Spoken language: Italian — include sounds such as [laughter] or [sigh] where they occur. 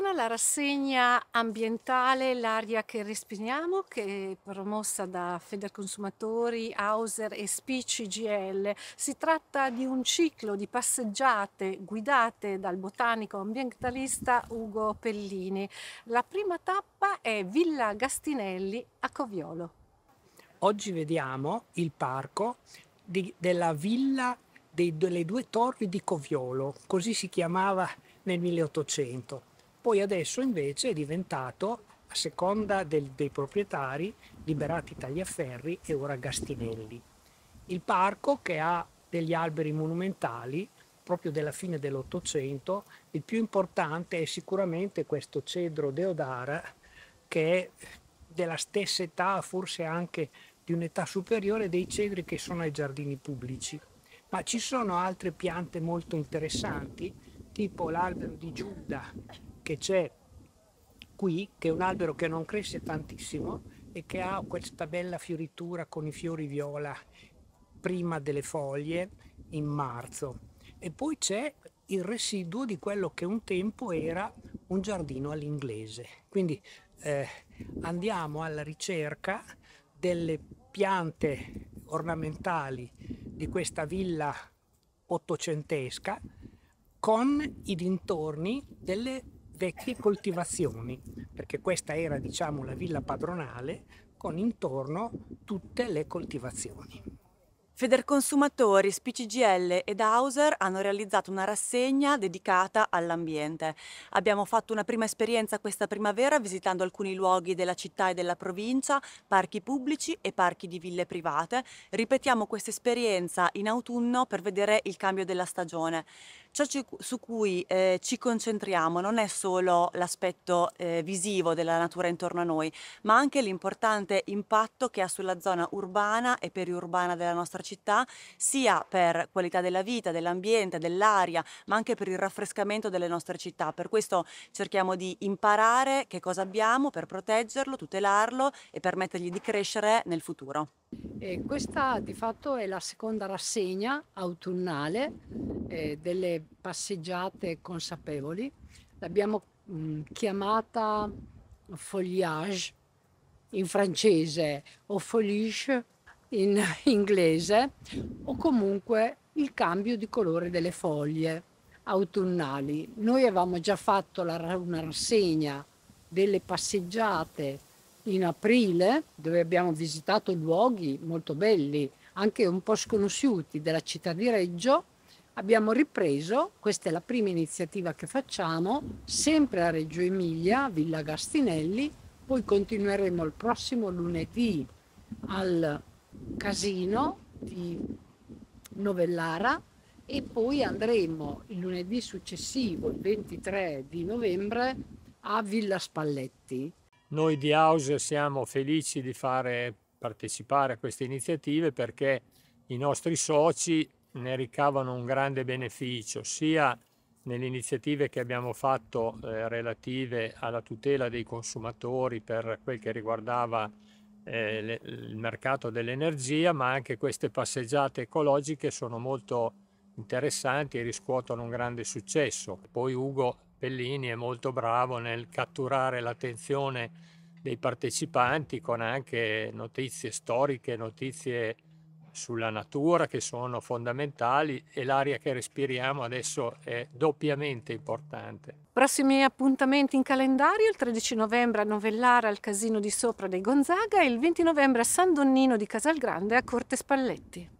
Torna la rassegna ambientale L'aria che respiriamo, che è promossa da Federconsumatori, Hauser e Spicci GL. Si tratta di un ciclo di passeggiate guidate dal botanico ambientalista Ugo Pellini. La prima tappa è Villa Gastinelli a Coviolo. Oggi vediamo il parco di, della Villa dei, delle due torri di Coviolo, così si chiamava nel 1800 poi adesso invece è diventato, a seconda del, dei proprietari, Liberati Tagliaferri e ora Gastinelli. Il parco che ha degli alberi monumentali proprio della fine dell'Ottocento, il più importante è sicuramente questo cedro deodara che è della stessa età, forse anche di un'età superiore, dei cedri che sono ai giardini pubblici. Ma ci sono altre piante molto interessanti, tipo l'albero di Giuda, che c'è qui, che è un albero che non cresce tantissimo e che ha questa bella fioritura con i fiori viola prima delle foglie in marzo. E poi c'è il residuo di quello che un tempo era un giardino all'inglese. Quindi eh, andiamo alla ricerca delle piante ornamentali di questa villa ottocentesca con i dintorni delle vecchie coltivazioni, perché questa era diciamo la villa padronale con intorno tutte le coltivazioni. Federconsumatori, SPCGL ed Hauser hanno realizzato una rassegna dedicata all'ambiente. Abbiamo fatto una prima esperienza questa primavera visitando alcuni luoghi della città e della provincia, parchi pubblici e parchi di ville private. Ripetiamo questa esperienza in autunno per vedere il cambio della stagione. Ciò su cui eh, ci concentriamo non è solo l'aspetto eh, visivo della natura intorno a noi, ma anche l'importante impatto che ha sulla zona urbana e periurbana della nostra città città, sia per qualità della vita, dell'ambiente, dell'aria, ma anche per il raffrescamento delle nostre città. Per questo cerchiamo di imparare che cosa abbiamo per proteggerlo, tutelarlo e permettergli di crescere nel futuro. E questa di fatto è la seconda rassegna autunnale eh, delle passeggiate consapevoli. L'abbiamo mm, chiamata foliage in francese o foliche in [laughs] inglese o comunque il cambio di colore delle foglie autunnali. Noi avevamo già fatto la, una rassegna delle passeggiate in aprile dove abbiamo visitato luoghi molto belli, anche un po' sconosciuti della città di Reggio. Abbiamo ripreso, questa è la prima iniziativa che facciamo, sempre a Reggio Emilia, Villa Gastinelli, poi continueremo il prossimo lunedì al Casino di Novellara e poi andremo il lunedì successivo, il 23 di novembre, a Villa Spalletti. Noi di House siamo felici di fare partecipare a queste iniziative perché i nostri soci ne ricavano un grande beneficio sia nelle iniziative che abbiamo fatto eh, relative alla tutela dei consumatori per quel che riguardava eh, le, il mercato dell'energia, ma anche queste passeggiate ecologiche sono molto interessanti e riscuotono un grande successo. Poi Ugo Pellini è molto bravo nel catturare l'attenzione dei partecipanti con anche notizie storiche, notizie sulla natura che sono fondamentali e l'aria che respiriamo adesso è doppiamente importante. Prossimi appuntamenti in calendario, il 13 novembre a Novellara al Casino di Sopra dei Gonzaga e il 20 novembre a San Donnino di Casalgrande a Corte Spalletti.